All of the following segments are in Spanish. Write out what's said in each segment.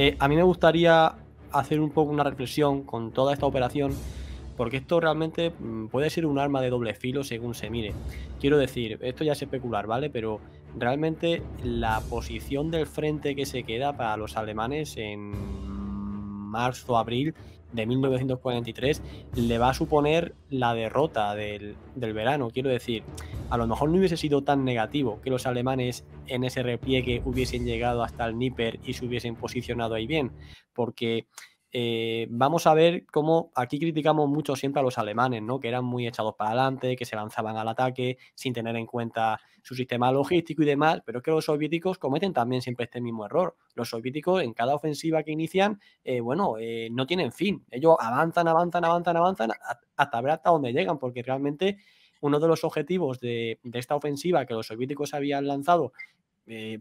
Eh, a mí me gustaría hacer un poco una reflexión con toda esta operación, porque esto realmente mm, puede ser un arma de doble filo según se mire. Quiero decir, esto ya es especular, ¿vale? Pero realmente la posición del frente que se queda para los alemanes en marzo, abril, de 1943 le va a suponer la derrota del, verano. Quiero decir, a lo mejor no hubiese sido tan negativo que los alemanes en ese repliegue hubiesen llegado hasta el Níper y se hubiesen posicionado ahí bien, porque eh, vamos a ver cómo aquí criticamos mucho siempre a los alemanes, ¿no? que eran muy echados para adelante, que se lanzaban al ataque sin tener en cuenta su sistema logístico y demás, pero es que los soviéticos cometen también siempre este mismo error. Los soviéticos en cada ofensiva que inician, eh, bueno, eh, no tienen fin. Ellos avanzan, avanzan, avanzan, avanzan hasta ver hasta dónde llegan, porque realmente uno de los objetivos de, esta ofensiva que los soviéticos habían lanzado eh,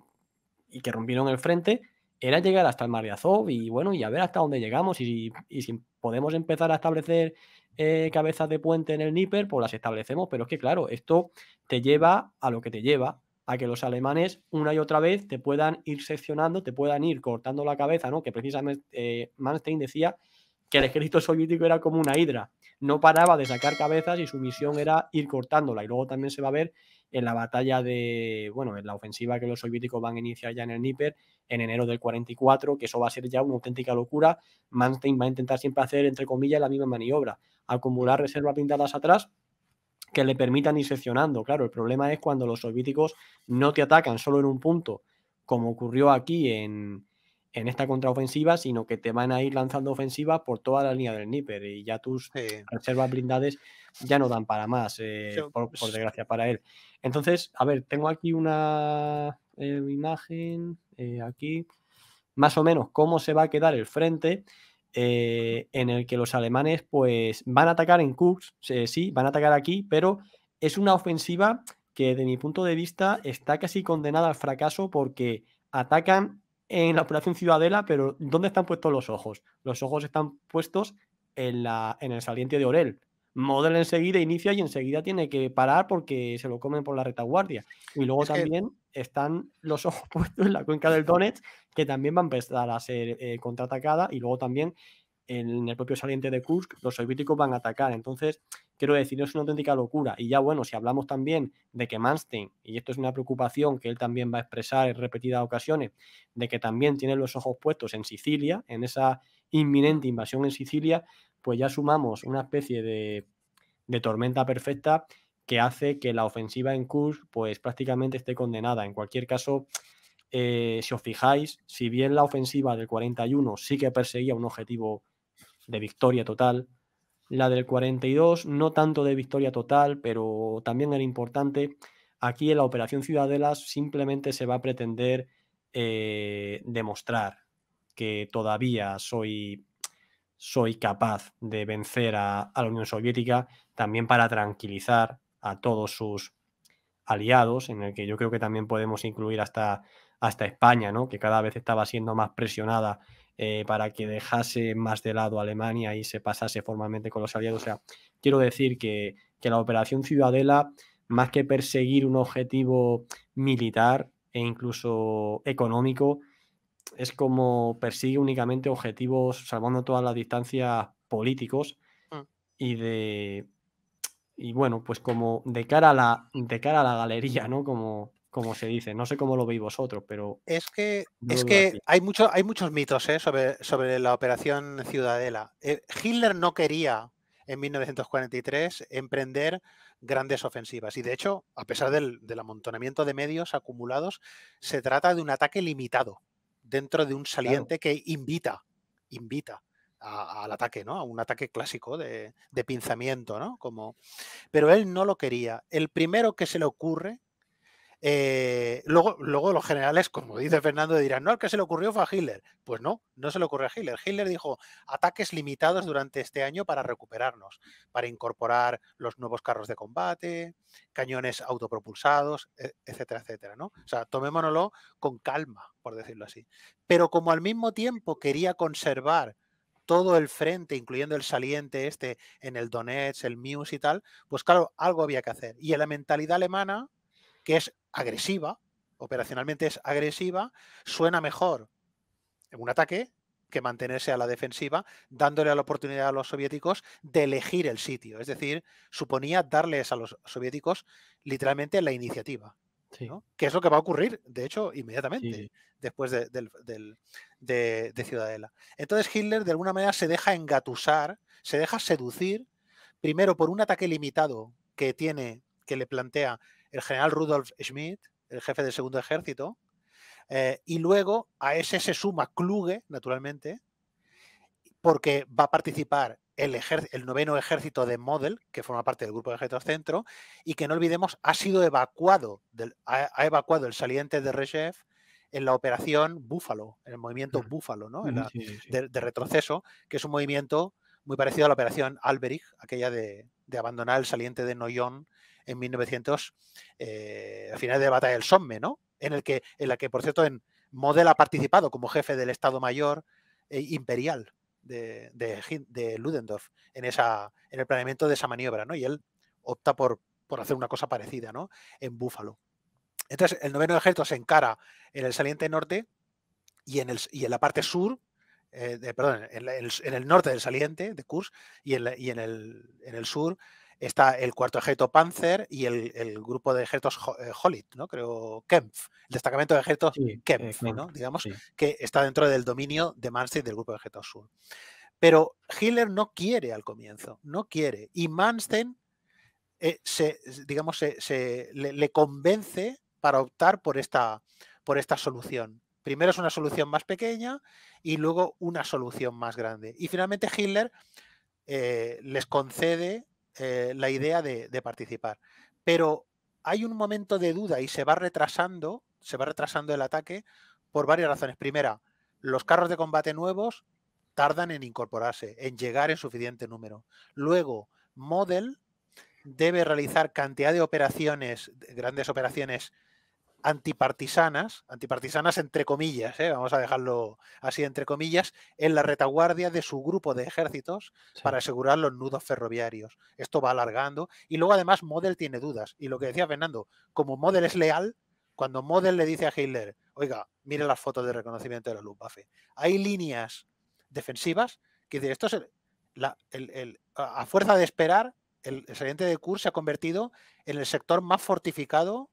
y que rompieron el frente era llegar hasta el Mar de Azov y bueno, y a ver hasta dónde llegamos y si podemos empezar a establecer eh, cabezas de puente en el nipper, pues las establecemos. Pero es que, claro, esto te lleva a lo que te lleva, a que los alemanes una y otra vez te puedan ir seccionando, te puedan ir cortando la cabeza, ¿no? Que precisamente eh, Manstein decía que el ejército soviético era como una hidra, no paraba de sacar cabezas y su misión era ir cortándola. Y luego también se va a ver en la batalla de, bueno, en la ofensiva que los soviéticos van a iniciar ya en el Níper en enero del 44, que eso va a ser ya una auténtica locura. Manstein va a intentar siempre hacer, entre comillas, la misma maniobra, acumular reservas pintadas atrás que le permitan ir seccionando. Claro, el problema es cuando los soviéticos no te atacan solo en un punto, como ocurrió aquí en, en esta contraofensiva, sino que te van a ir lanzando ofensivas por toda la línea del Nipper y ya tus reservas blindades ya no dan para más, eh, por, desgracia para él. Entonces, a ver, tengo aquí una eh, imagen, eh, aquí, más o menos cómo se va a quedar el frente. en el que los alemanes pues van a atacar en Cooks, sí, van a atacar aquí, pero es una ofensiva que de mi punto de vista está casi condenada al fracaso porque atacan en la operación Ciudadela, pero ¿dónde están puestos los ojos? Los ojos están puestos en, la, en el saliente de Orel. Model enseguida inicia y enseguida tiene que parar porque se lo comen por la retaguardia. Y luego también están los ojos puestos en la cuenca del Donetsk, que también va a empezar a ser eh, contraatacada. Y luego también en el propio saliente de Kursk, los soviéticos van a atacar. Entonces, quiero decir, es una auténtica locura. Y ya bueno, si hablamos también de que Manstein, y esto es una preocupación que él también va a expresar en repetidas ocasiones, de que también tiene los ojos puestos en Sicilia, en esa inminente invasión en Sicilia, pues ya sumamos una especie de, de tormenta perfecta que hace que la ofensiva en Kursk pues prácticamente esté condenada. En cualquier caso, eh, si os fijáis, si bien la ofensiva del 41 sí que perseguía un objetivo de victoria total. La del 42, no tanto de victoria total, pero también era importante. Aquí en la Operación Ciudadela simplemente se va a pretender eh, demostrar que todavía soy, soy capaz de vencer a, la Unión Soviética, también para tranquilizar a todos sus aliados, en el que yo creo que también podemos incluir hasta, hasta España, ¿no? que cada vez estaba siendo más presionada eh, para que dejase más de lado Alemania y se pasase formalmente con los aliados. O sea, quiero decir que, la operación Ciudadela, más que perseguir un objetivo militar e incluso económico, es como persigue únicamente objetivos, salvando todas las distancias políticos mm. y de y bueno, pues como de cara a la de cara a la galería, ¿no? Como como se dice. No sé cómo lo veis vosotros, pero. Es que, es que hay, mucho, hay muchos mitos ¿eh? sobre, sobre la operación Ciudadela. Eh, Hitler no quería en 1943 emprender grandes ofensivas. Y de hecho, a pesar del, amontonamiento de medios acumulados, se trata de un ataque limitado dentro de un saliente que invita, invita al ataque, ¿no? A un ataque clásico de, de, pinzamiento, ¿no? Como, pero él no lo quería. El primero que se le ocurre eh, luego, luego los generales, como dice Fernando, dirán, no, el que se le ocurrió fue a Hitler. Pues no, no se le ocurrió a Hitler. Hitler dijo, ataques limitados durante este año para recuperarnos, para incorporar los nuevos carros de combate, cañones autopropulsados, e-, etcétera, etcétera. ¿no? O sea, tomémonoslo con calma, por decirlo así. Pero como al mismo tiempo quería conservar todo el frente, incluyendo el saliente este en el Donetsk, el Mius y tal, pues claro, algo había que hacer. Y en la mentalidad alemana que es agresiva, operacionalmente es agresiva, suena mejor en un ataque que mantenerse a la defensiva, dándole la oportunidad a los soviéticos de elegir el sitio. Es decir, suponía darles a los soviéticos literalmente la iniciativa. Que es lo que va a ocurrir, de hecho, inmediatamente después de, de, Ciudadela. Entonces Hitler de alguna manera se deja engatusar, se deja seducir, primero por un ataque limitado que tiene, que le plantea el general Rudolf Schmidt, el jefe del segundo ejército, eh, y luego a ese se suma Kluge, naturalmente, porque va a participar el, noveno ejército de Model, que forma parte del grupo de ejército centro, y que no olvidemos ha sido evacuado, del, ha, evacuado el saliente de Rechev en la operación Búfalo, en el movimiento Búfalo, ¿no? De, retroceso, que es un movimiento muy parecido a la operación Alberich, aquella de, de abandonar el saliente de Noyon en 1900, eh, a finales de la batalla del Somme, ¿no? En, en la que, por cierto, en Model ha participado como jefe del Estado Mayor eh, Imperial de, Ludendorff en, el planeamiento de esa maniobra, ¿no? Y él opta por, hacer una cosa parecida, ¿no? En Búfalo. Entonces, el noveno ejército se encara en el saliente norte y en, el, y en la parte sur, eh, perdón, en, el, norte del saliente de Kursk y, en, el, en, el, sur está el cuarto ejército Panzer y el, grupo de ejércitos Hollit, eh, ¿no? Creo, Kempf, el destacamento de ejércitos eh, Kempf, ¿no? Digamos, que está dentro del dominio de Manstein del grupo de ejércitos sur. Pero Hitler no quiere al comienzo, no quiere. Y Manstein, eh, se, digamos, se, le, convence para optar por esta, por esta solución. Primero es una solución más pequeña y luego una solución más grande. Y finalmente Hitler les concede eh, la idea de, de, participar. Pero hay un momento de duda y se va retrasando, se va retrasando el ataque por varias razones. Primera, los carros de combate nuevos tardan en incorporarse, en llegar en suficiente número. Luego, Model debe realizar cantidad de operaciones, grandes operaciones antipartisanas, antipartisanas entre comillas, ¿eh? vamos a dejarlo así entre comillas, en la retaguardia de su grupo de ejércitos para asegurar los nudos ferroviarios. Esto va alargando y luego además Model tiene dudas. Y lo que decía Fernando, como Model es leal, cuando Model le dice a Hitler, oiga, mire las fotos de reconocimiento de la Luftwaffe, hay líneas defensivas que dicen, esto es a fuerza de esperar, el, saliente de kurs se ha convertido en el sector más fortificado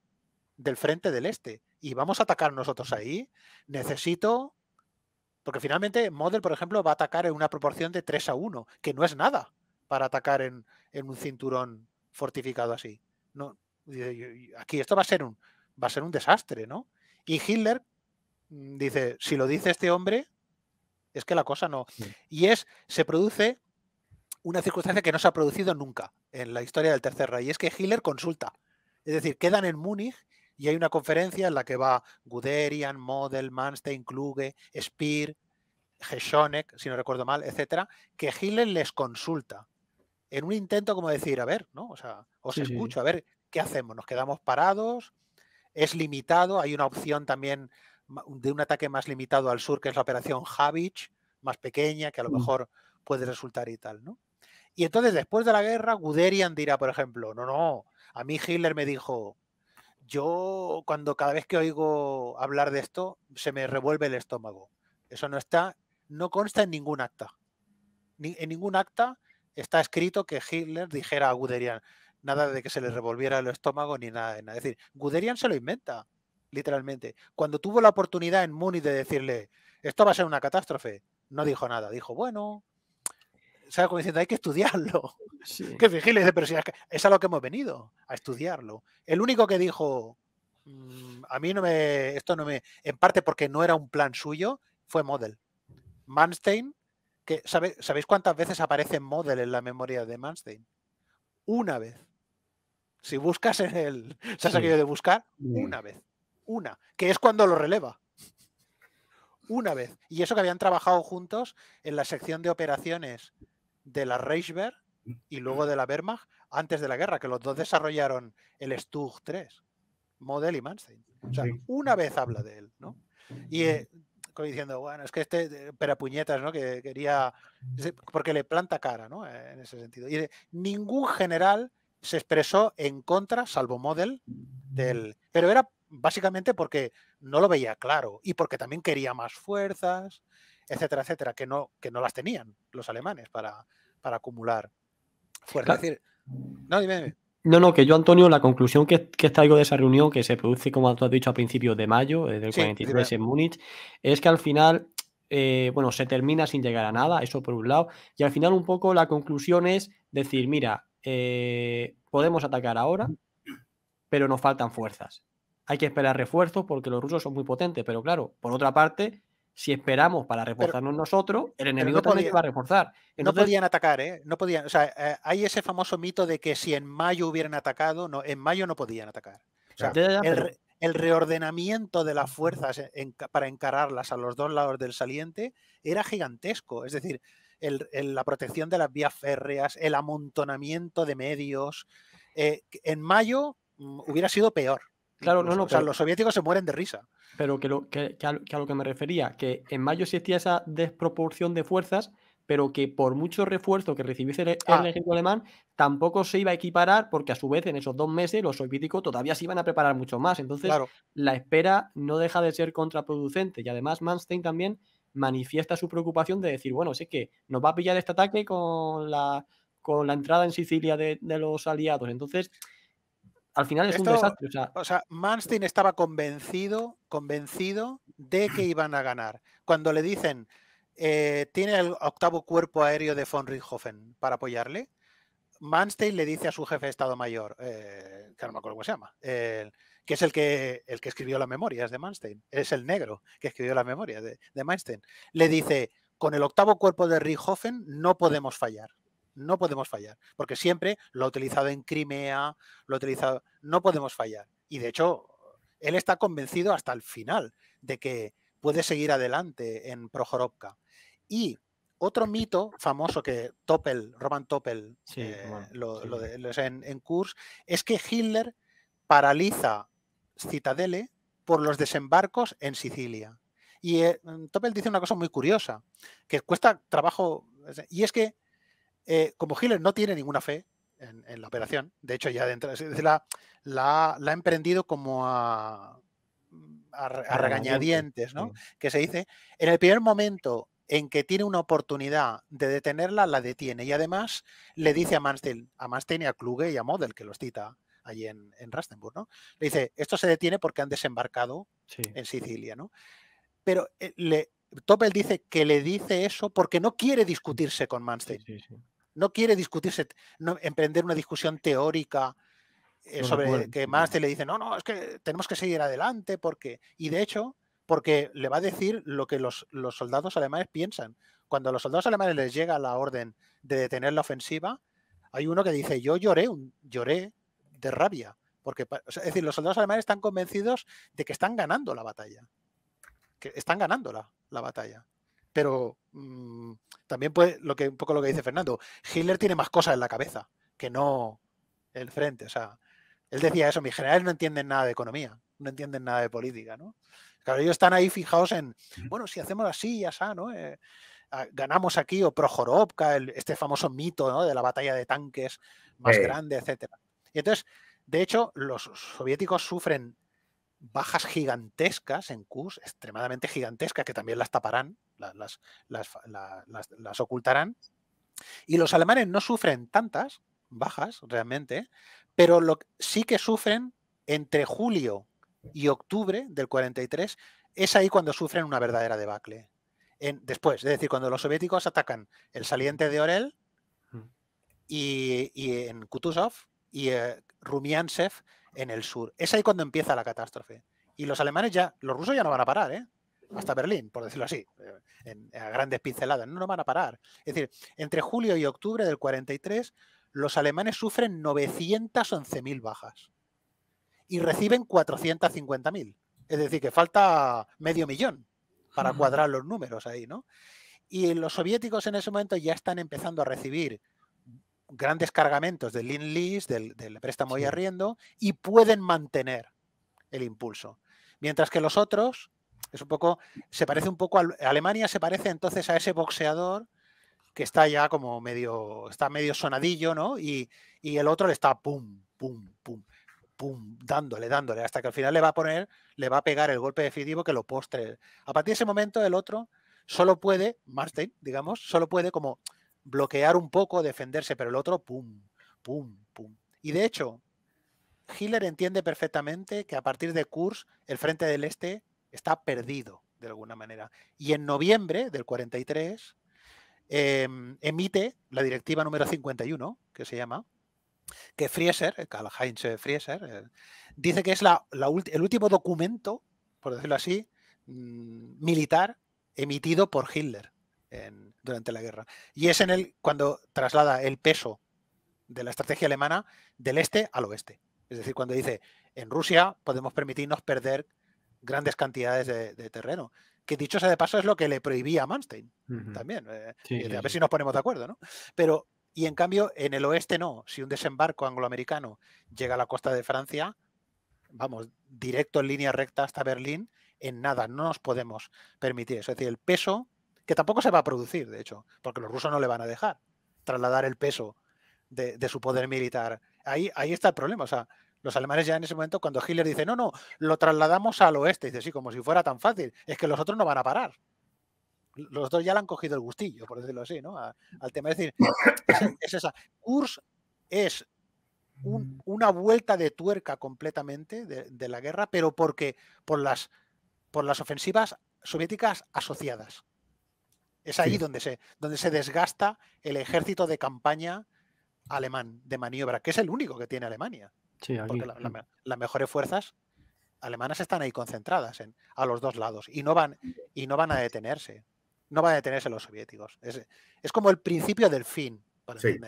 del frente del este y vamos a atacar nosotros ahí, necesito... Porque finalmente Model, por ejemplo, va a atacar en una proporción de 3 a 1, que no es nada para atacar en, un cinturón fortificado así. No, aquí esto va a ser un, va a ser un desastre, ¿no? Y Hitler mm, dice, si lo dice este hombre, es que la cosa no. Y es, se produce una circunstancia que no se ha producido nunca en la historia del Tercer Reich, y es que Hitler consulta. Es decir, quedan en Múnich y hay una conferencia en la que va Guderian, Model, Manstein, Kluge, Speer, Geshonek, si no recuerdo mal, etcétera, que Hitler les consulta en un intento como decir, a ver, ¿no? O sea, os escucho, a ver, ¿qué hacemos? ¿Nos quedamos parados? ¿Es limitado? Hay una opción también de un ataque más limitado al sur, que es la operación Havich, más pequeña, que a lo mm. mejor puede resultar y tal, ¿no? Y entonces, después de la guerra, Guderian dirá, por ejemplo, no, no, a mí Hitler me dijo, yo cuando cada vez que oigo hablar de esto, se me revuelve el estómago. Eso no está, no consta en ningún acta. en ningún acta está escrito que Hitler dijera a Guderian nada de que se le revolviera el estómago ni nada. nada. Es decir, Guderian se lo inventa, literalmente. Cuando tuvo la oportunidad en Múnich de decirle, esto va a ser una catástrofe, no dijo nada. Dijo, bueno, se Como diciendo, hay que estudiarlo. Que pero es a lo que hemos venido, a estudiarlo. El único que dijo, mm, a mí no me, esto no me, en parte porque no era un plan suyo, fue Model. Manstein, que ¿sabéis cuántas veces aparece Model en la memoria de Manstein? Una vez. Si buscas en el, se ha salido de buscar, una vez. Una, que es cuando lo releva una vez. Y eso que habían trabajado juntos en la sección de operaciones de la Reichswehr y luego de la Wehrmacht antes de la guerra, que los dos desarrollaron el Stug 3, Model y Manstein. O sea, una vez habla de él, ¿no? Y eh, diciendo, bueno, es que este puñetas ¿no? Que quería. Porque le planta cara, ¿no? Eh, en ese sentido. Y ningún general se expresó en contra, salvo Model, del. Pero era básicamente porque no lo veía claro y porque también quería más fuerzas, etcétera, etcétera, que no, que no las tenían los alemanes para acumular decir. No, No, que yo, Antonio, la conclusión que, traigo de esa reunión, que se produce, como tú has dicho, a principios de mayo, desde eh, del 43 en Múnich, es que al final, eh, bueno, se termina sin llegar a nada, eso por un lado, y al final un poco la conclusión es decir, mira, eh, podemos atacar ahora, pero nos faltan fuerzas. Hay que esperar refuerzos porque los rusos son muy potentes, pero claro, por otra parte, si esperamos para reforzarnos nosotros, el enemigo no también a reforzar. no podían atacar, ¿eh? No podían. O sea, eh, hay ese famoso mito de que si en mayo hubieran atacado, no, en mayo no podían atacar. el, reordenamiento de las fuerzas e-, para encararlas a los dos lados del saliente era gigantesco. Es decir, la protección de las vías férreas, el amontonamiento de medios. Eh, en mayo mm, hubiera sido peor. Claro, no, O sea, los soviéticos se mueren de risa. Pero que, lo, que, a, lo que me refería, que en mayo existía esa desproporción de fuerzas, pero que por mucho refuerzo que recibiese el, ah. ejército alemán, tampoco se iba a equiparar, porque a su vez en esos dos meses los soviéticos todavía se iban a preparar mucho más. Entonces, la espera no deja de ser contraproducente. Y además, Manstein también manifiesta su preocupación de decir, bueno, sé que nos va a pillar este ataque con la, con la entrada en Sicilia de, de los aliados. Entonces, al final es un desastre. O sea. Manstein estaba convencido, convencido de que iban a ganar. Cuando le dicen, eh, tiene el octavo cuerpo aéreo de von Richthofen para apoyarle, Manstein le dice a su jefe de Estado Mayor, eh, que no me acuerdo cómo se llama, que es el que, el que escribió las memorias de Manstein, es el negro que escribió las memorias de, de Manstein, le dice, con el octavo cuerpo de Richthofen no podemos fallar. No podemos fallar, porque siempre lo ha utilizado en Crimea, lo ha utilizado, no podemos fallar. Y de hecho, él está convencido hasta el final de que puede seguir adelante en Prohorovka. Y otro mito famoso que Topel, Roman Topel, eh, lo, en, en Kurs, es que Hitler paraliza Citadele por los desembarcos en Sicilia. Y eh, Topel dice una cosa muy curiosa, que cuesta trabajo, y es que eh, como Hiller no tiene ninguna fe en, la operación, de hecho ya dentro, la, la, ha emprendido como a, regañadientes, ¿no? Que se dice, en el primer momento en que tiene una oportunidad de detenerla, la detiene. Y además le dice a Manstein, a Manstein y a Kluge y a Model, que los cita allí en, Rastenburg, ¿no? Le dice, esto se detiene porque han desembarcado en Sicilia, ¿no? Pero Toppel eh, Topel dice que le dice eso porque no quiere discutirse con Manstein. Sí, no quiere discutirse, no, emprender una discusión teórica eh, sobre que más te le dice, no, no, es que tenemos que seguir adelante porque... Y de hecho, porque le va a decir lo que los, soldados alemanes piensan. Cuando a los soldados alemanes les llega la orden de detener la ofensiva, hay uno que dice, yo lloré, lloré de rabia. Porque, es decir, los soldados alemanes están convencidos de que están ganando la batalla. Que están ganando la, batalla. Pero mm, también lo que, un poco lo que dice Fernando, Hitler tiene más cosas en la cabeza que no el frente. O sea, él decía eso, mis generales no entienden nada de economía, no entienden nada de política, ¿no? Claro, ellos están ahí fijados en, bueno, si hacemos así, ya está, ¿no? Eh, ah, ganamos aquí, o Prohorovka, este famoso mito de la batalla de tanques más grande, etc. Y entonces, de hecho, los soviéticos sufren bajas gigantescas en Kurs, extremadamente gigantescas, que también las taparán, las, las, ocultarán. Y los alemanes no sufren tantas bajas realmente, pero lo, sí que sufren entre julio y octubre del 43, es ahí cuando sufren una verdadera debacle. En, después, es decir, cuando los soviéticos atacan el saliente de Orel mm. y, en Kutuzov y eh, Rumiansev en el sur. Es ahí cuando empieza la catástrofe. Y los alemanes ya, los rusos ya no van a parar, ¿eh? hasta Berlín, por decirlo así, eh, en, a grandes pinceladas. No, nos van a parar. Es decir, entre julio y octubre del 43, los alemanes sufren 911.000 bajas y reciben 450.000. Es decir, que falta medio millón para cuadrar los números ahí, ¿no? Y los soviéticos en ese momento ya están empezando a recibir grandes cargamentos del lean lease, del, préstamo y arriendo, y pueden mantener el impulso. Mientras que los otros es un poco, se parece un poco a Alemania, se parece entonces a ese boxeador que está ya como medio, está medio sonadillo, ¿no? Y, el otro le está pum, pum, pum, pum, dándole, dándole, hasta que al final le va a poner, le va a pegar el golpe definitivo que lo postre. A partir de ese momento, el otro solo puede, Martin, digamos, solo puede como bloquear un poco, defenderse, pero el otro, pum, pum, pum. Y de hecho, Hitler entiende perfectamente que a partir de Kurs el frente del este está perdido de alguna manera. Y en noviembre del 43 em, emite la directiva número 51, que se llama, que Frieser, eh, Karl Heinz Frieser, eh, dice que es el último documento, por decirlo así, mm, militar emitido por Hitler durante la guerra. Y es en el cuando traslada el peso de la estrategia alemana del este al oeste. Es decir, cuando dice, en Rusia podemos permitirnos perder grandes cantidades de, terreno. Que dicho sea de paso, es lo que le prohibía a Manstein también. Eh, a ver si nos ponemos de acuerdo, ¿no? Pero, y en cambio, en el oeste no. Si un desembarco angloamericano llega a la costa de Francia, vamos, directo en línea recta hasta Berlín, en nada, no nos podemos permitir Es decir, el peso, que tampoco se va a producir, de hecho, porque los rusos no le van a dejar trasladar el peso de, su poder militar. Ahí, ahí está el problema. O sea, los alemanes ya en ese momento, cuando Hitler dice, no, no, lo trasladamos al oeste, dice, así, como si fuera tan fácil, es que los otros no van a parar. Los dos ya le han cogido el gustillo, por decirlo así, ¿no? al tema. Es decir, es, esa. Kurs es mm. una vuelta de tuerca completamente de, la guerra, pero porque por las, por las ofensivas soviéticas asociadas. Es ahí donde, se, donde se desgasta el ejército de campaña alemán de maniobra, que es el único que tiene Alemania porque las mejores fuerzas alemanas están ahí concentradas a los dos lados y no van, y no van a detenerse. No van a detenerse los soviéticos. Es, como el principio del fin, para sí.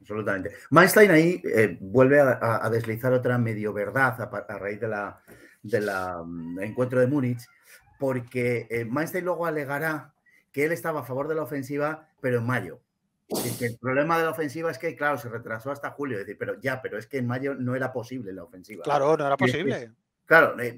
absolutamente. Meinstein ahí eh, vuelve a, deslizar otra medio verdad a, raíz del de la, mm, encuentro de Múnich, porque eh, luego alegará que él estaba a favor de la ofensiva, pero en mayo el problema de la ofensiva es que, claro, se retrasó hasta julio. Es decir, pero ya, pero es que en mayo no era posible la ofensiva. Claro, no era posible. claro, eh,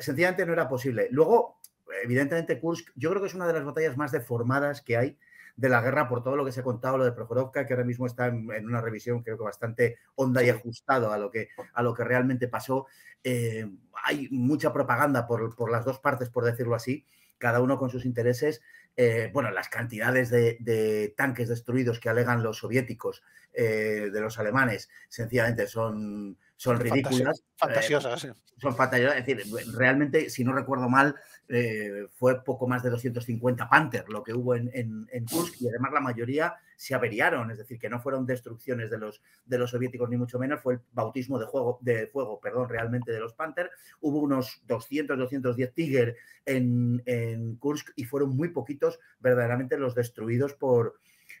sencillamente no era posible. Luego, evidentemente, Kursk, yo creo que es una de las batallas más deformadas que hay de la guerra por todo lo que se ha contado, lo de Prokhorovka, que ahora mismo está en, una revisión creo que bastante honda y ajustado a lo que, a lo que realmente pasó. Eh, hay mucha propaganda por, por, las dos partes, por decirlo así, cada uno con sus intereses. Eh, bueno, las cantidades de, tanques destruidos que alegan los soviéticos, eh, de los alemanes, sencillamente son son ridículas. Eh, fantasiosas. son fantasiosas. Es decir, realmente, si no recuerdo mal, eh, fue poco más de 250 Panther lo que hubo en, en, en, Kursk y además la mayoría se averiaron, es decir, que no fueron destrucciones de los, de los soviéticos ni mucho menos, fue el bautismo de, juego, de fuego perdón, realmente de los Panther. Hubo unos 200, 210 Tiger en, en Kursk y fueron muy poquitos verdaderamente los destruidos por,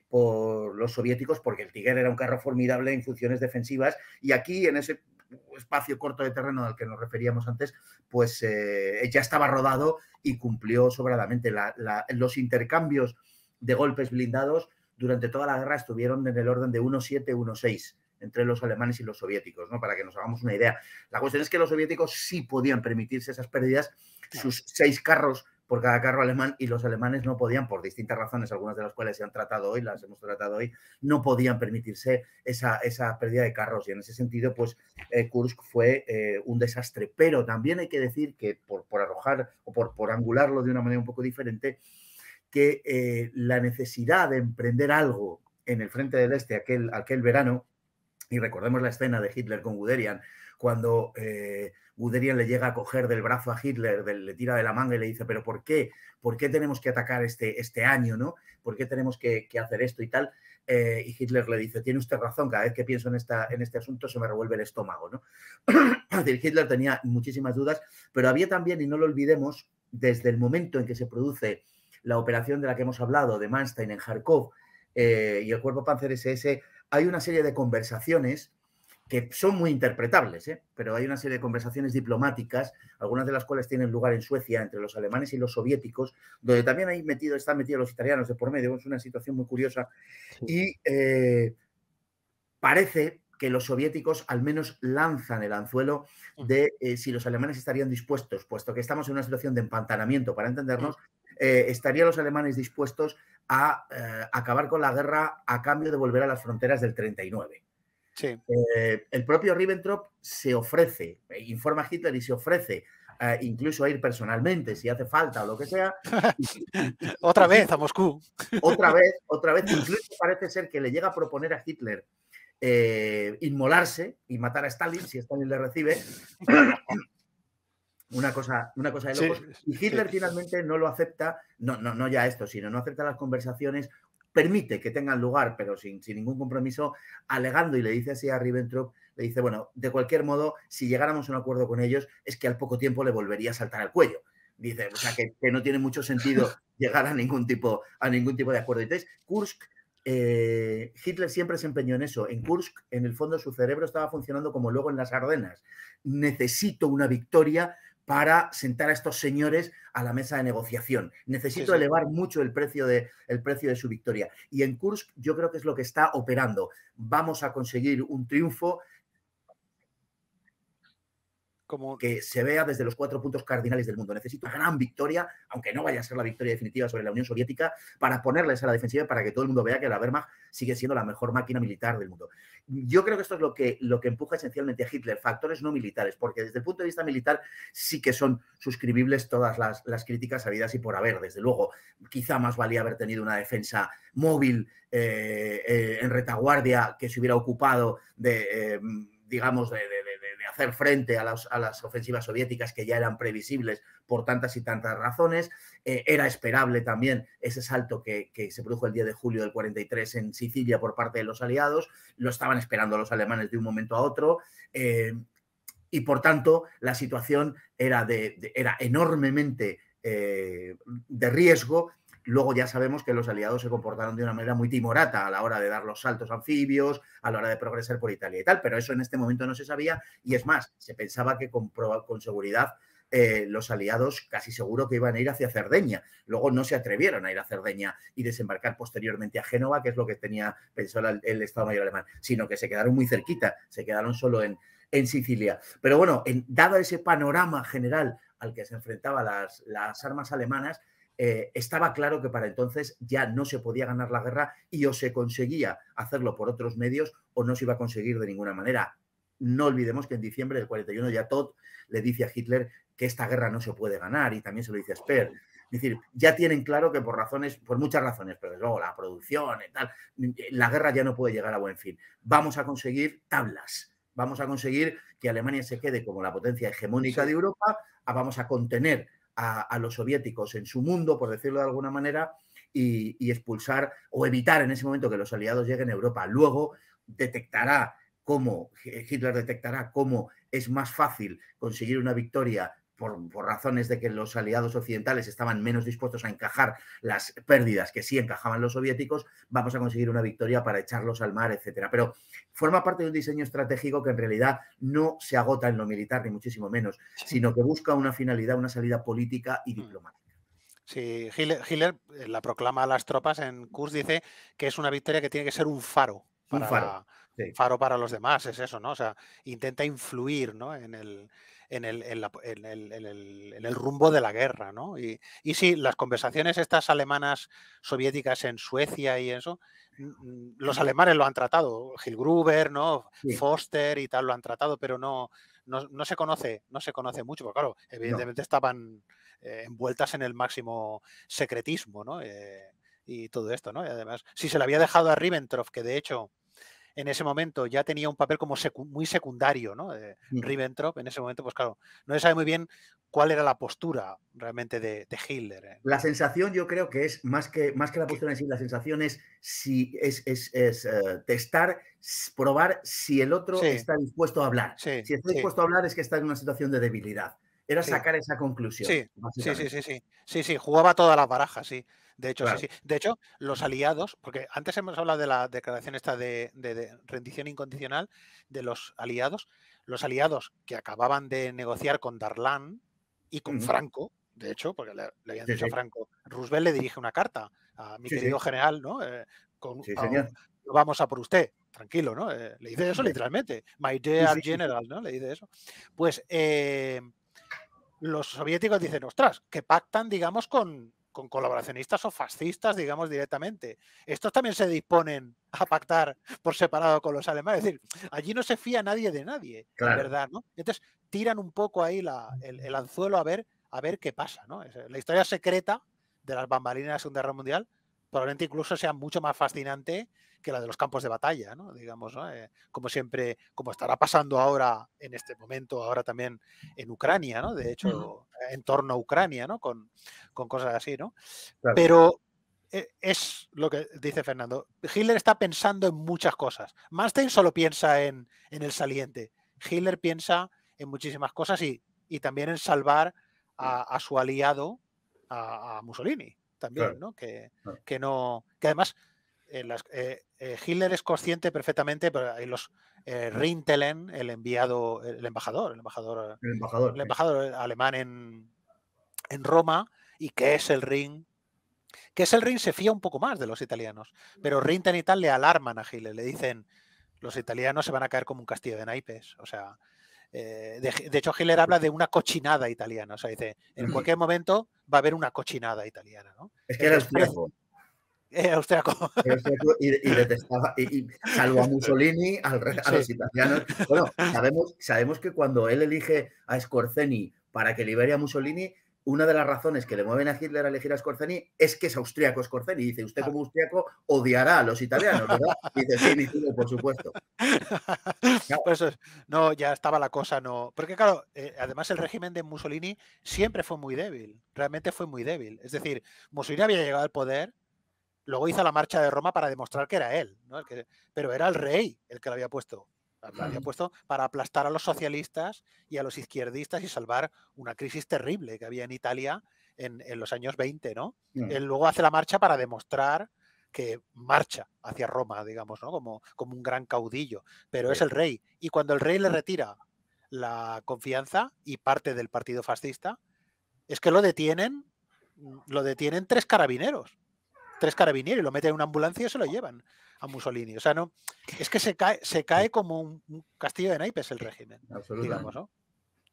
por los soviéticos porque el Tiger era un carro formidable en funciones defensivas y aquí en ese espacio corto de terreno al que nos referíamos antes, pues eh, ya estaba rodado y cumplió sobradamente. los intercambios de golpes blindados durante toda la guerra estuvieron en el orden de 1,7-1.6 entre los alemanes y los soviéticos, ¿no? Para que nos hagamos una idea. La cuestión es que los soviéticos sí podían permitirse esas pérdidas. Sus seis carros por cada carro alemán y los alemanes no podían, por distintas razones, algunas de las cuales se han tratado hoy, las hemos tratado hoy, no podían permitirse esa, pérdida de carros y en ese sentido, pues eh, Kursk fue eh, un desastre. Pero también hay que decir que, por, por arrojar o por, por, angularlo de una manera un poco diferente, que eh, la necesidad de emprender algo en el frente del este aquel, aquel verano, y recordemos la escena de Hitler con Guderian, cuando Guderian le llega a coger del brazo a Hitler, le tira de la manga y le dice, pero ¿por qué? ¿Por qué tenemos que atacar este, este año? ¿no? ¿Por qué tenemos que, hacer esto y tal? Eh, y Hitler le dice, tiene usted razón, cada vez que pienso en, esta, en este asunto se me revuelve el estómago. ¿no? Hitler tenía muchísimas dudas, pero había también, y no lo olvidemos, desde el momento en que se produce la operación de la que hemos hablado, de Manstein en Kharkov eh, y el cuerpo Panzer SS, hay una serie de conversaciones que son muy interpretables, ¿eh? pero hay una serie de conversaciones diplomáticas, algunas de las cuales tienen lugar en Suecia entre los alemanes y los soviéticos, donde también hay metido, están metidos los italianos de por medio, es una situación muy curiosa. Y eh, parece que los soviéticos al menos lanzan el anzuelo de eh, si los alemanes estarían dispuestos, puesto que estamos en una situación de empantanamiento, para entendernos, estarían los alemanes dispuestos a acabar con la guerra a cambio de volver a las fronteras del 39. Eh, el propio Ribbentrop se ofrece, informa a Hitler y se ofrece eh, incluso a ir personalmente si hace falta o lo que sea. otra vez a Moscú. otra vez, otra vez. Incluso parece ser que le llega a proponer a Hitler eh, inmolarse y matar a Stalin si Stalin le recibe. una cosa, una cosa de locos. y Hitler finalmente no lo acepta, no, no, no ya esto, sino no acepta las conversaciones permite que tengan lugar, pero sin, ningún compromiso, alegando y le dice así a Ribbentrop, le dice, bueno, de cualquier modo, si llegáramos a un acuerdo con ellos, es que al poco tiempo le volvería a saltar al cuello. Dice, o sea, que, no tiene mucho sentido llegar a ningún tipo, a ningún tipo de acuerdo. Entonces, Kursk eh, Hitler siempre se empeñó en eso. En Kursk, en el fondo, su cerebro estaba funcionando como luego en las Ardenas. Necesito una victoria para sentar a estos señores a la mesa de negociación. Necesito elevar mucho el precio, de, el precio de su victoria. Y en Kursk yo creo que es lo que está operando. Vamos a conseguir un triunfo como... que se vea desde los cuatro puntos cardinales del mundo. Necesito una gran victoria, aunque no vaya a ser la victoria definitiva sobre la Unión Soviética, para ponerles a la defensiva para que todo el mundo vea que la Wehrmacht sigue siendo la mejor máquina militar del mundo. Yo creo que esto es lo que, lo que empuja esencialmente a Hitler, factores no militares, porque desde el punto de vista militar sí que son suscribibles todas las, críticas habidas y por haber. Desde luego, quizá más valía haber tenido una defensa móvil eh, eh, en retaguardia que se hubiera ocupado de... Eh, digamos, de, frente a, las, ofensivas soviéticas que ya eran previsibles por tantas y tantas razones. Eh, era esperable también ese salto que, se produjo el día de julio del 43 en Sicilia por parte de los aliados. Lo estaban esperando los alemanes de un momento a otro. Eh, y por tanto, la situación era, era enormemente eh, de riesgo Luego ya sabemos que los aliados se comportaron de una manera muy timorata a la hora de dar los saltos anfibios, a la hora de progresar por Italia y tal, pero eso en este momento no se sabía y es más, se pensaba que con, con seguridad eh, los aliados casi seguro que iban a ir hacia Cerdeña. Luego no se atrevieron a ir a Cerdeña y desembarcar posteriormente a Génova, que es lo que tenía pensado el, Estado Mayor alemán, sino que se quedaron muy cerquita, se quedaron solo en, en Sicilia. Pero bueno, en, dado ese panorama general al que se enfrentaban las, las armas alemanas, eh, estaba claro que para entonces ya no se podía ganar la guerra y o se conseguía hacerlo por otros medios o no se iba a conseguir de ninguna manera. No olvidemos que en diciembre del 41 ya Todd le dice a Hitler que esta guerra no se puede ganar y también se lo dice a Speer. Es decir, ya tienen claro que por razones, por muchas razones, pero luego la producción y tal, la guerra ya no puede llegar a buen fin. Vamos a conseguir tablas, vamos a conseguir que Alemania se quede como la potencia hegemónica de Europa, ah, vamos a contener a, los soviéticos en su mundo, por decirlo de alguna manera, y, y, expulsar o evitar en ese momento que los aliados lleguen a Europa. Luego detectará cómo, Hitler detectará cómo es más fácil conseguir una victoria por, razones de que los aliados occidentales estaban menos dispuestos a encajar las pérdidas que sí encajaban los soviéticos, vamos a conseguir una victoria para echarlos al mar, etcétera. Pero forma parte de un diseño estratégico que en realidad no se agota en lo militar, ni muchísimo menos, sino que busca una finalidad, una salida política y mm. diplomática. Sí, Hitler, eh, la proclama a las tropas en Kurs dice que es una victoria que tiene que ser un faro. un faro. Faro para los demás, es eso, ¿no? O sea, intenta influir ¿no? en el, en el, rumbo de la guerra. ¿no? Y, y, sí, las conversaciones estas alemanas soviéticas en Suecia y eso, los alemanes lo han tratado, Hilgruber, ¿no? Foster y tal lo han tratado, pero no, no, se conoce, no se conoce mucho, porque claro, evidentemente estaban eh, envueltas en el máximo secretismo, eh, y todo esto, ¿no? Y además, si se le había dejado a Ribbentrop, que de hecho en ese momento ya tenía un papel como muy secundario, ¿no? Ribbentrop, en ese momento, pues claro, no se sabe muy bien cuál era la postura realmente de, Hitler. ¿eh? La sensación yo creo que es, más que, más que la postura en sí, la sensación es, si, es, eh, testar, probar si el otro está dispuesto a hablar. si está dispuesto a hablar es que está en una situación de debilidad. Era sacar esa conclusión. Sí. sí, sí, sí, sí, sí, jugaba todas las barajas sí. De hecho, sí, De hecho, los aliados, porque antes hemos hablado de la declaración esta de, rendición incondicional de los aliados, los aliados que acababan de negociar con Darlan y con Franco, de hecho, porque le, habían dicho a Franco, Roosevelt le dirige una carta a mi querido general, ¿no? Eh, con, señor. vamos a por usted, tranquilo, ¿no? Eh, le dice eso literalmente, my dear general, ¿no? Le dice eso. Pues eh, los soviéticos dicen, ostras, que pactan, digamos, con, colaboracionistas o fascistas, digamos, directamente. Estos también se disponen a pactar por separado con los alemanes. Es decir, allí no se fía nadie de nadie, verdad, ¿no? Entonces tiran un poco ahí el, anzuelo a ver, a ver qué pasa, ¿no? La historia secreta de las bambalinas de la Segunda Guerra Mundial probablemente incluso sea mucho más fascinante que la de los campos de batalla, digamos, eh, como siempre, como estará pasando ahora en este momento, ahora también en Ucrania, de hecho, en torno a Ucrania, con, cosas así. ¿no? Pero eh, es lo que dice Fernando, Hitler está pensando en muchas cosas. Manstein solo piensa en, el saliente, Hitler piensa en muchísimas cosas y, también en salvar a, su aliado, a Mussolini también, ¿no? Que, no. Que además eh, eh, eh, Hitler es consciente perfectamente, pero hay los Rintelen, el enviado, el embajador, el embajador, el embajador, alemán en, Roma, y que es el Ring, que es el ring, se fía un poco más de los italianos, pero Rinten y tal le alarman a Hitler, le dicen los italianos se van a caer como un castillo de naipes, o sea, eh, de, hecho, Hitler habla de una cochinada italiana. O sea, dice, en cualquier momento va a haber una cochinada italiana. Es que pues, era austriaco. Era austriaco. Y, detestaba, salvo a Mussolini, al, a los italianos. Bueno, sabemos, sabemos que cuando él elige a Scorzeni para que libere a Mussolini, una de las razones que le mueven a Hitler a elegir a Scorzani es que es austriaco Scorzani. Dice, usted como austriaco odiará a los italianos, ¿verdad? Dice, sí, ni por supuesto. Pues, eh, no, ya estaba la cosa, no. Porque claro, eh, además el régimen de Mussolini siempre fue muy débil, realmente fue muy débil. Es decir, Mussolini había llegado al poder, luego hizo la marcha de Roma para demostrar que era él, ¿no? pero era el rey el que lo había puesto puesto para aplastar a los socialistas y a los izquierdistas y salvar una crisis terrible que había en Italia en, los años 20, ¿no? Mm. Él luego hace la marcha para demostrar que marcha hacia Roma, digamos, Como, como un gran caudillo, pero es el rey. Y cuando el rey le mm. retira la confianza y parte del partido fascista, es que lo detienen, lo detienen tres carabineros tres y lo meten en una ambulancia y se lo llevan a Mussolini. O sea, no, es que se cae, se cae como un, castillo de naipes el régimen. Digamos, ¿no?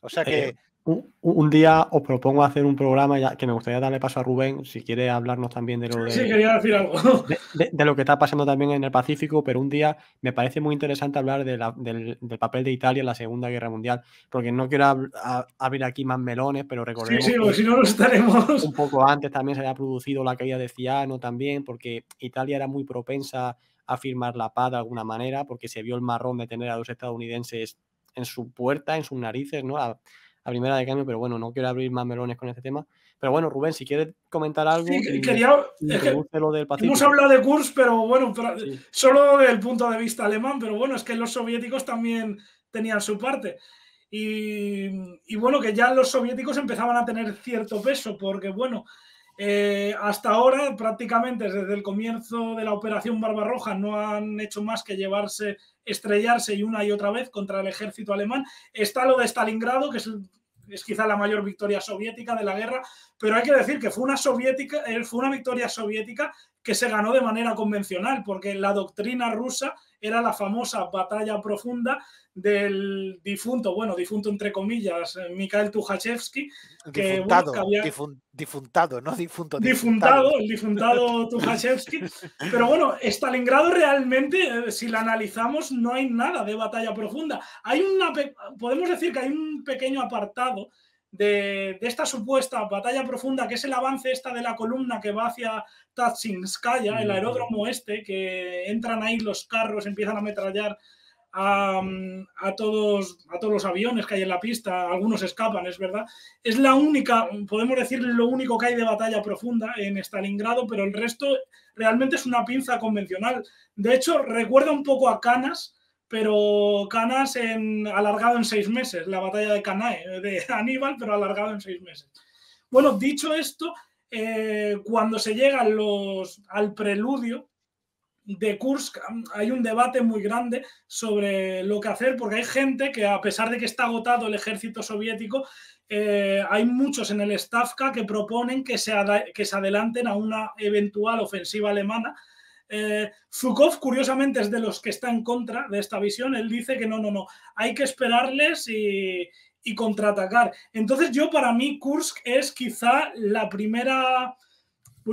O sea que... Eh, un, día os propongo hacer un programa ya, que me gustaría darle paso a Rubén, si quiere hablarnos también de lo de, lo que está pasando también en el Pacífico, pero un día me parece muy interesante hablar del, papel de Italia en la Segunda Guerra Mundial, porque no quiero abrir aquí más melones, pero recordemos que no, un poco antes también se había producido la caída de Ciano también, porque Italia era muy propensa a firmar la paz de alguna manera, porque se vio el marrón de tener a los estadounidenses en su puerta, en sus narices, ¿no? A, primera de cambio, pero bueno, no quiero abrir más melones con este tema. Pero bueno, Rubén, si quieres comentar algo. Sí, quería. hemos hablado de Kurz, pero bueno, solo solo del punto de vista alemán, pero bueno, es que los soviéticos también tenían su parte. y, bueno, que ya los soviéticos empezaban a tener cierto peso, porque bueno, eh, hasta ahora, prácticamente desde el comienzo de la operación Barbarroja, no han hecho más que llevarse, estrellarse y una y otra vez contra el ejército alemán. Está lo de Stalingrado, que es, quizá la mayor victoria soviética de la guerra, pero hay que decir que fue una, soviética, eh, fue una victoria soviética que se ganó de manera convencional, porque la doctrina rusa era la famosa batalla profunda del difunto, bueno, difunto entre comillas, eh, Mikhail Tukhachevsky, que, difuntado, difuntado, no difunto. Difuntado, el difuntado Tukhachevsky. Pero bueno, Stalingrado realmente, eh, si la analizamos, no hay nada de batalla profunda. Hay una, podemos decir que hay un pequeño apartado de, de, esta supuesta batalla profunda, que es el avance esta de la columna que va hacia Tatsinskaya, el aeródromo este, que entran ahí los carros, empiezan a ametrallar a, todos, a todos los aviones que hay en la pista, algunos escapan, es verdad. Es la única, podemos decir, lo único que hay de batalla profunda en Stalingrado, pero el resto realmente es una pinza convencional. De hecho, recuerda un poco a Canas, pero Canas alargado en seis meses, la batalla de Canae, eh, de Aníbal, pero alargado en seis meses. Bueno, dicho esto, eh, cuando se llega los, al preludio, de Kursk hay un debate muy grande sobre lo que hacer, porque hay gente que a pesar de que está agotado el ejército soviético, eh, hay muchos en el Stavka que proponen que se, que se adelanten a una eventual ofensiva alemana. Eh, Zukov, curiosamente, es de los que está en contra de esta visión. Él dice que no, no, no, hay que esperarles y, y contraatacar. Entonces yo para mí Kursk es quizá la primera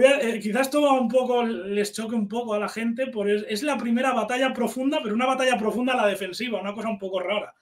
eh, quizás esto un poco les choque un poco a la gente, porque es, la primera batalla profunda, pero una batalla profunda a la defensiva, una cosa un poco rara.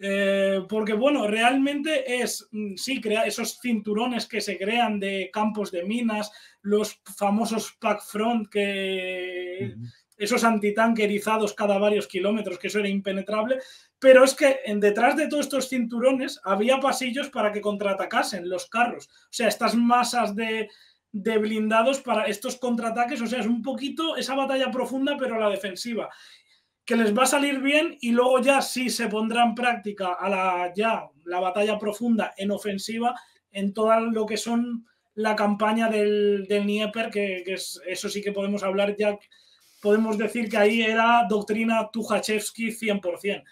Eh, porque bueno, realmente es, mm, sí, crea esos cinturones que se crean de campos de minas, los famosos pack front que... esos antitanquerizados cada varios kilómetros, que eso era impenetrable, pero es que en, detrás de todos estos cinturones había pasillos para que contraatacasen los carros. O sea, estas masas de, de blindados para estos contraataques. O sea, es un poquito esa batalla profunda, pero la defensiva, que les va a salir bien y luego ya sí se pondrá en práctica a la, ya, la batalla profunda en ofensiva en todo lo que son la campaña del, del Nieper, que, eso sí que podemos hablar ya, podemos decir que ahí era doctrina Tuchachevsky 100%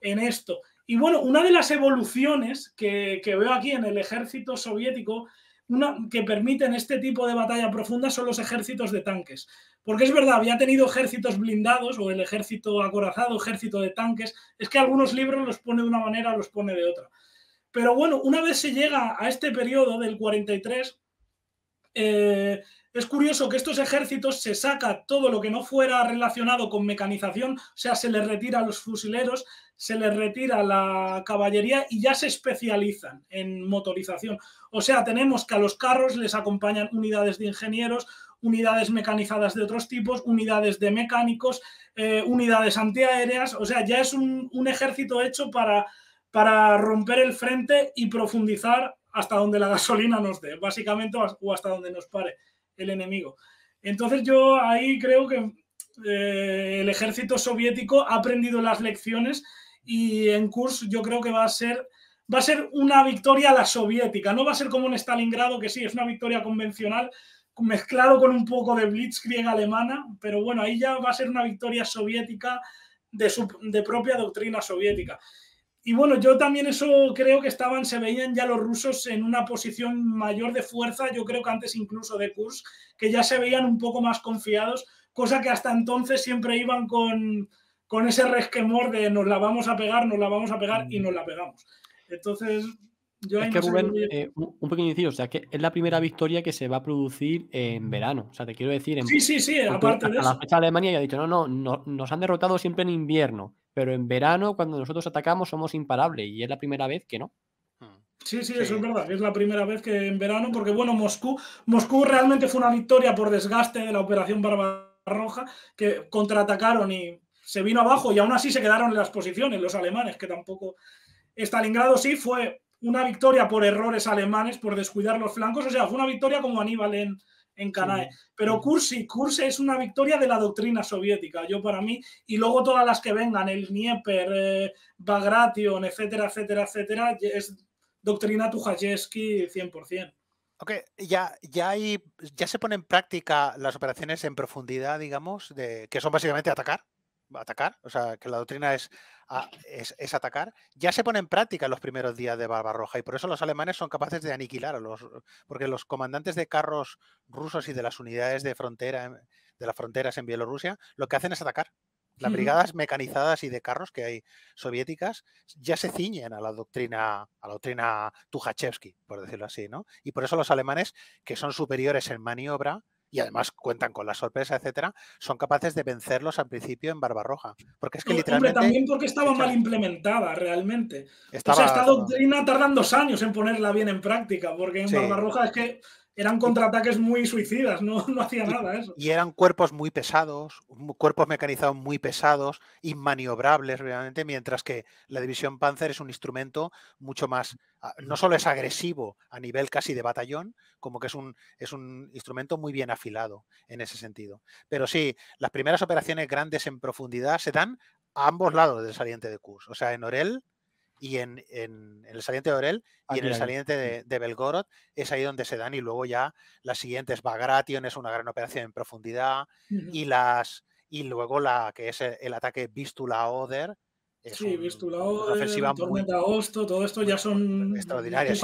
en esto. Y bueno, una de las evoluciones que, que veo aquí en el ejército soviético una, que permiten este tipo de batalla profunda son los ejércitos de tanques. Porque es verdad, había tenido ejércitos blindados o el ejército acorazado, ejército de tanques. Es que algunos libros los pone de una manera, los pone de otra. Pero bueno, una vez se llega a este periodo del 43, es curioso que estos ejércitos se saca todo lo que no fuera relacionado con mecanización, o sea, se les retira a los fusileros, se les retira la caballería y ya se especializan en motorización. O sea, tenemos que a los carros les acompañan unidades de ingenieros, unidades mecanizadas de otros tipos, unidades de mecánicos, eh, unidades antiaéreas, o sea, ya es un, un ejército hecho para, para romper el frente y profundizar hasta donde la gasolina nos dé, básicamente, o hasta donde nos pare el enemigo. Entonces yo ahí creo que eh, el ejército soviético ha aprendido las lecciones y en curso yo creo que va a ser va a ser una victoria a la soviética, no va a ser como en Stalingrado que sí, es una victoria convencional mezclado con un poco de blitzkrieg alemana, pero bueno, ahí ya va a ser una victoria soviética de de propia doctrina soviética. Y bueno, yo también eso creo que estaban, se veían ya los rusos en una posición mayor de fuerza, yo creo que antes incluso de Kursk, que ya se veían un poco más confiados, cosa que hasta entonces siempre iban con, con ese resquemor de nos la vamos a pegar, nos la vamos a pegar y mm. nos la pegamos. Entonces, yo es que Rubén, eh, un pequeño inciso, o sea, que es la primera victoria que se va a producir en verano. O sea, te quiero decir, en, sí, sí, sí, aparte de eso. la fecha de Alemania ya ha dicho, no, no, no, nos han derrotado siempre en invierno pero en verano cuando nosotros atacamos somos imparables y es la primera vez que no. Hmm. Sí, sí, eso es verdad. Es la primera vez que en verano, porque bueno, Moscú, Moscú realmente fue una victoria por desgaste de la operación Barbarroja, que contraatacaron y se vino abajo y aún así se quedaron en las posiciones los alemanes, que tampoco... Stalingrado sí fue una victoria por errores alemanes, por descuidar los flancos, o sea, fue una victoria como Aníbal en, en Canae. Pero Cursi, es una victoria de la doctrina soviética, yo para mí, y luego todas las que vengan, el Dnieper, eh, Bagration, etcétera, etcétera, etcétera, es doctrina Tuhayevsky 100%. Ok, ya, ya, hay, ya se ponen en práctica las operaciones en profundidad, digamos, de, que son básicamente atacar, atacar, o sea, que la doctrina es es, atacar, ya se pone en práctica los primeros días de Barbarroja y por eso los alemanes son capaces de aniquilar a los, porque los comandantes de carros rusos y de las unidades de frontera, em, de las fronteras en Bielorrusia, lo que hacen es atacar. Las brigadas mecanizadas y de carros que hay soviéticas ya se ciñen a la doctrina, a la doctrina tuhachevsky por decirlo así, ¿no? Y por eso los alemanes, que son superiores en maniobra, y además cuentan con la sorpresa, etcétera, son capaces de vencerlos al principio en Barbarroja. Porque es que literalmente. también porque estaba mal implementada realmente. O sea, esta doctrina tardan dos años en ponerla bien en práctica, porque en Barbarroja es que eran contraataques muy suicidas, no, hacía nada eso. Y eran cuerpos muy pesados, cuerpos mecanizados muy pesados, inmaniobrables realmente, mientras que la división Panzer es un instrumento mucho más, no solo es agresivo a nivel casi de batallón, como que es un, es un instrumento muy bien afilado en ese sentido. Pero sí, las primeras operaciones grandes en profundidad se dan a ambos lados del saliente de Kurs, o sea, en Orel y en, el saliente de Orel y ah, en el saliente de, Belgorod es ahí donde se dan y luego ya las siguientes Bagration es una gran operación en profundidad y las y luego la que es el, ataque Vístula Oder sí, Oder, Tormenta de Agosto, todo esto ya son extraordinarias.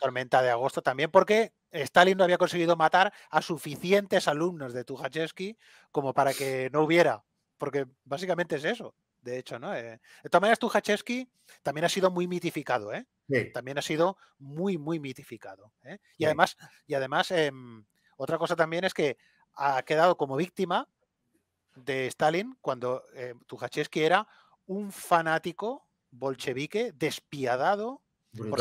tormenta de Agosto también, porque Stalin no había conseguido matar a suficientes alumnos de Tukhachevsky como para que no hubiera, porque básicamente es eso de hecho, ¿no? Eh, de todas maneras, también ha sido muy mitificado, ¿eh? También ha sido muy, muy mitificado. ¿eh? Y, además, y además, em, otra cosa también es que ha quedado como víctima de Stalin cuando eh, era un fanático bolchevique despiadado por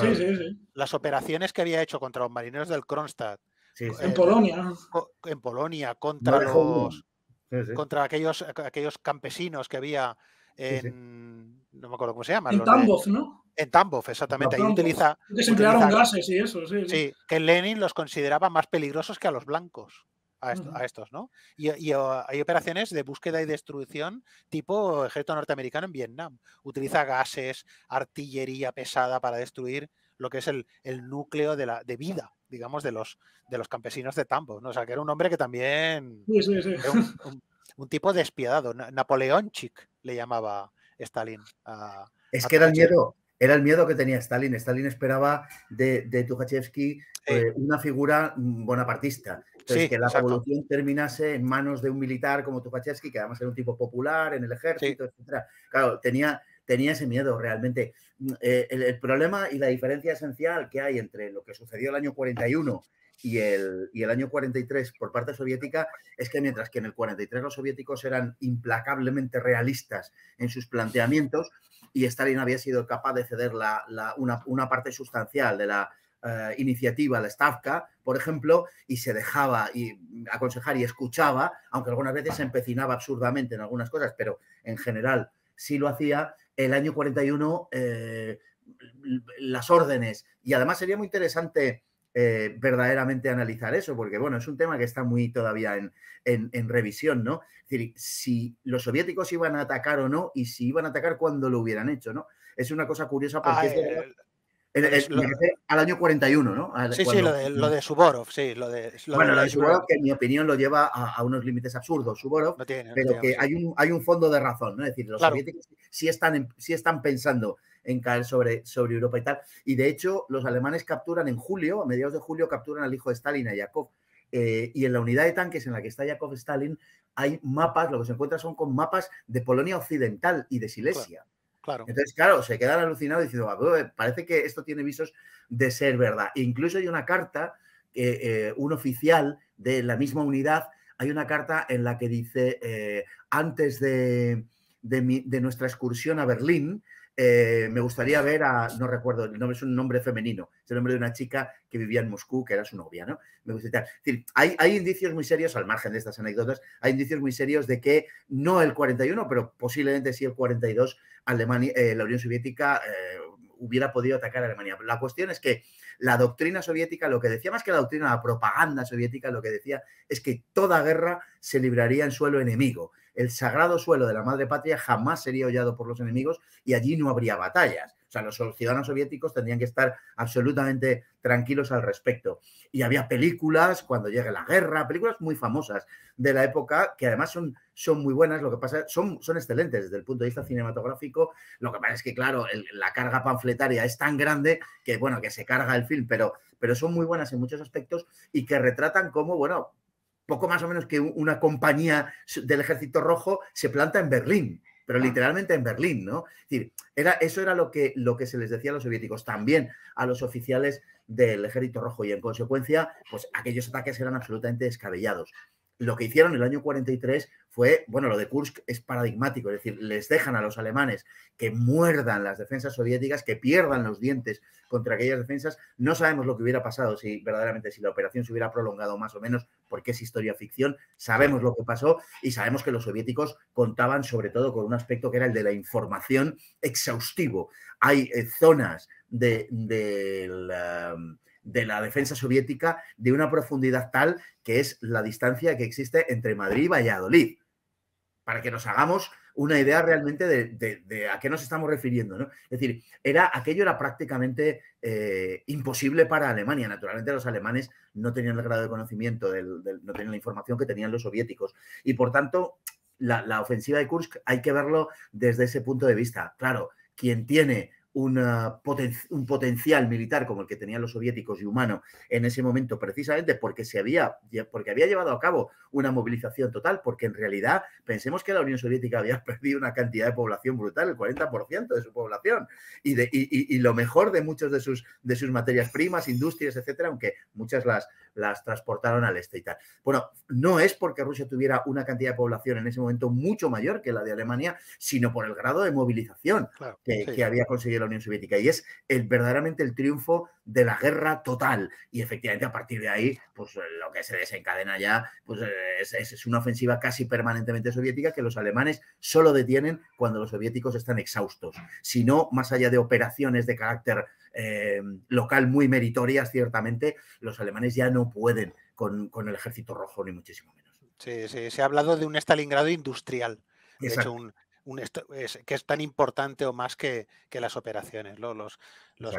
las operaciones que había hecho contra los marineros del Kronstadt. En Polonia. En Polonia, contra los. Contra aquellos, aquellos campesinos que había en, no me acuerdo cómo se llama. En Tambov, ¿no? En Tambov, exactamente. Ahí utiliza. Que se emplearon gases y eso, sí, sí. que Lenin los consideraba más peligrosos que a los blancos. A, estos, ¿no? Y, hay operaciones de búsqueda y destrucción tipo ejército norteamericano en Vietnam. Utiliza gases, artillería pesada para destruir lo que es el, núcleo de, vida, digamos, de los, de los campesinos de Tambov, ¿no? O sea, que era un hombre que también... Sí, sí, sí un tipo despiadado, Napoleón chic le llamaba Stalin. es que era el miedo, era el miedo que tenía Stalin. Stalin esperaba de, de Tukhachevsky eh, una figura mm, bonapartista. que la revolución terminase en manos de un militar como Tukhachevsky, que además era un tipo popular en el ejército, etc. Claro, tenía, tenía ese miedo realmente. Mm, eh, el, el, problema y la diferencia esencial que hay entre lo que sucedió el año 41 y el, y año 43 por parte soviética es que mientras que en el 43 los soviéticos eran implacablemente realistas en sus planteamientos y Stalin había sido capaz de ceder la, una, una parte sustancial de la, eh, iniciativa, la Stavka, por ejemplo, y se dejaba y aconsejar y escuchaba, aunque algunas veces se empecinaba absurdamente en algunas cosas, pero en general sí lo hacía. El año 41, eh, las órdenes, y además sería muy interesante eh, verdaderamente analizar eso, porque bueno, es un tema que está muy todavía en, en, revisión, ¿no? Es decir, si los soviéticos iban a atacar o no y si iban a atacar cuando lo hubieran hecho, ¿no? Es una cosa curiosa porque... Ah, es al año 41, ¿no? sí, sí, lo de, lo de, Suborov, sí. Lo de, lo bueno, lo de Suborov, que en mi opinión lo lleva a, unos límites absurdos, Suborov, pero que hay, un, hay un fondo de razón, ¿no? Es decir, los soviéticos están, sí están pensando en caer sobre, sobre Europa y tal. Y de hecho, los alemanes capturan en julio, a mediados de julio, capturan al hijo de Stalin, a Yakov. Eh, y en la unidad de tanques en la que está Yakov Stalin hay mapas, lo que se encuentra son con mapas de Polonia Occidental y de Silesia. Claro. Entonces, claro, se quedan alucinados diciendo, ah, parece que esto tiene visos de ser verdad. incluso hay una carta, eh, un oficial de la misma unidad, hay una carta en la que dice, eh, antes de, de, nuestra excursión a Berlín, eh, me gustaría ver a, no recuerdo, el nombre es un nombre femenino, es el nombre de una chica que vivía en Moscú, que era su novia, ¿no? Me hay, indicios muy serios, al margen de estas anécdotas, hay indicios muy serios de que no el 41, pero posiblemente sí el 42, Alemania, eh, la Unión Soviética eh, hubiera podido atacar a Alemania. La cuestión es que la doctrina soviética, lo que decía más que la doctrina, la propaganda soviética, lo que decía es que toda guerra se libraría en suelo enemigo el sagrado suelo de la madre patria jamás sería hollado por los enemigos y allí no habría batallas. O sea, los ciudadanos soviéticos tendrían que estar absolutamente tranquilos al respecto. Y había películas cuando llegue la guerra, películas muy famosas de la época que además son, son muy buenas, lo que pasa son, son excelentes desde el punto de vista cinematográfico. Lo que pasa es que, claro, la carga panfletaria es tan grande que, bueno, que se carga el film, pero, pero son muy buenas en muchos aspectos y que retratan como, bueno, poco más o menos que una compañía del Ejército Rojo se planta en Berlín, pero ah. literalmente en Berlín, ¿no? decir, era, eso era lo que, lo que se les decía a los soviéticos, también a los oficiales del Ejército Rojo, y en consecuencia, pues aquellos ataques eran absolutamente descabellados lo que hicieron el año 43 fue, bueno, lo de Kursk es paradigmático, es decir, les dejan a los alemanes que muerdan las defensas soviéticas, que pierdan los dientes contra aquellas defensas. No sabemos lo que hubiera pasado si verdaderamente si la operación se hubiera prolongado más o menos, porque es historia ficción. Sabemos lo que pasó y sabemos que los soviéticos contaban sobre todo con un aspecto que era el de la información exhaustivo. Hay eh, zonas de, de um, de la defensa soviética de una profundidad tal que es la distancia que existe entre Madrid y Valladolid. Para que nos hagamos una idea realmente de, a qué nos estamos refiriendo. ¿no? Es decir, era, aquello era prácticamente eh, imposible para Alemania. Naturalmente los alemanes no tenían el grado de conocimiento, del, no tenían la información que tenían los soviéticos. Y por tanto, la, la ofensiva de Kursk hay que verlo desde ese punto de vista. Claro, quien tiene una un potencial militar como el que tenían los soviéticos y humano en ese momento, precisamente porque se había, porque había llevado a cabo una movilización total, porque en realidad pensemos que la Unión Soviética había perdido una cantidad de población brutal, el 40% de su población, y, de, lo mejor de muchos de sus, de sus materias primas, industrias, etcétera, aunque muchas las, las transportaron al este y tal. Bueno, no es porque Rusia tuviera una cantidad de población en ese momento mucho mayor que la de Alemania, sino por el grado de movilización que, que había conseguido Unión Soviética y es el, verdaderamente el triunfo de la guerra total. Y efectivamente a partir de ahí, pues eh, lo que se desencadena ya pues, eh, es, una ofensiva casi permanentemente soviética que los alemanes solo detienen cuando los soviéticos están exhaustos. Si no, más allá de operaciones de carácter eh, local muy meritorias, ciertamente, los alemanes ya no pueden con, el ejército rojo, ni muchísimo menos. Sí, sí, se ha hablado de un Stalingrado industrial. De hecho, un, que es tan importante o más que, las operaciones.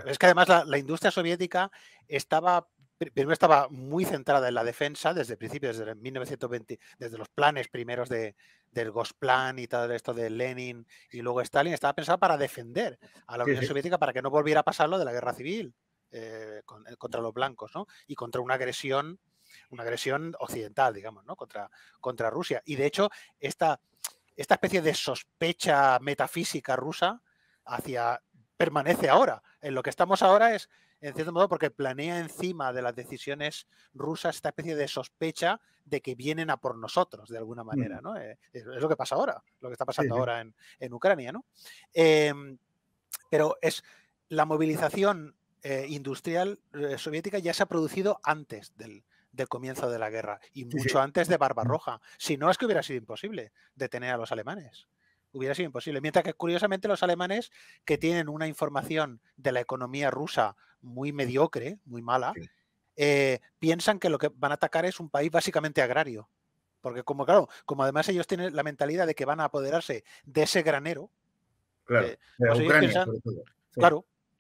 es que además la, industria soviética estaba primero estaba muy centrada en la defensa desde el principio, desde 1920, desde los planes primeros de, del Gosplan y todo esto de Lenin y luego Stalin, estaba pensada para defender a la Unión Soviética para que no volviera a pasar lo de la guerra civil eh, eh, contra los blancos y contra una agresión, una agresión occidental, digamos, ¿no? contra, contra Rusia. Y de hecho, esta, esta especie de sospecha metafísica rusa hacia permanece ahora. En lo que estamos ahora es, en cierto modo, porque planea encima de las decisiones rusas esta especie de sospecha de que vienen a por nosotros, de alguna manera, eh, Es, lo que pasa ahora, lo que está pasando ahora en, Ucrania, em, pero es la movilización eh, industrial eh, soviética ya se ha producido antes del, del comienzo de la guerra y mucho antes de Barbarroja. Si no, es que hubiera sido imposible detener a los alemanes. Hubiera sido imposible. Mientras que, curiosamente, los alemanes, que tienen una información de la economía rusa muy mediocre, muy mala, eh, piensan que lo que van a atacar es un país básicamente agrario. Porque, como claro, como además ellos tienen la mentalidad de que van a apoderarse de ese granero. Claro, eh, pues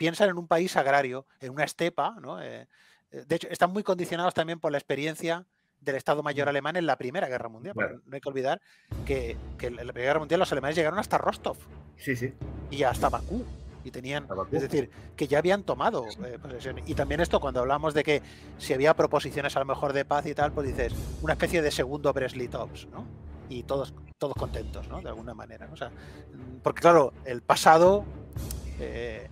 piensan, en un país agrario, en una estepa, ¿no? Eh, eh, de hecho, están muy condicionados también por la experiencia del Estado Mayor alemán en la Primera Guerra Mundial. No hay que olvidar que, en la Primera Guerra Mundial los alemanes llegaron hasta Rostov. Sí, sí. Y hasta Bakú. Y tenían, es decir, que ya habían tomado eh, pues, Y también esto, cuando hablamos de que si había proposiciones a lo mejor de paz y tal, pues dices, una especie de segundo Breslitovs, ¿no? Y todos, todos contentos, ¿no? De alguna manera. Mm, porque claro, el pasado eh,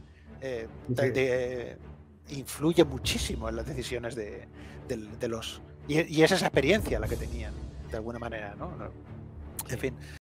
influye muchísimo en las decisiones de, los... Y, y, es esa experiencia la que tenían, de alguna manera, ¿no? En fin.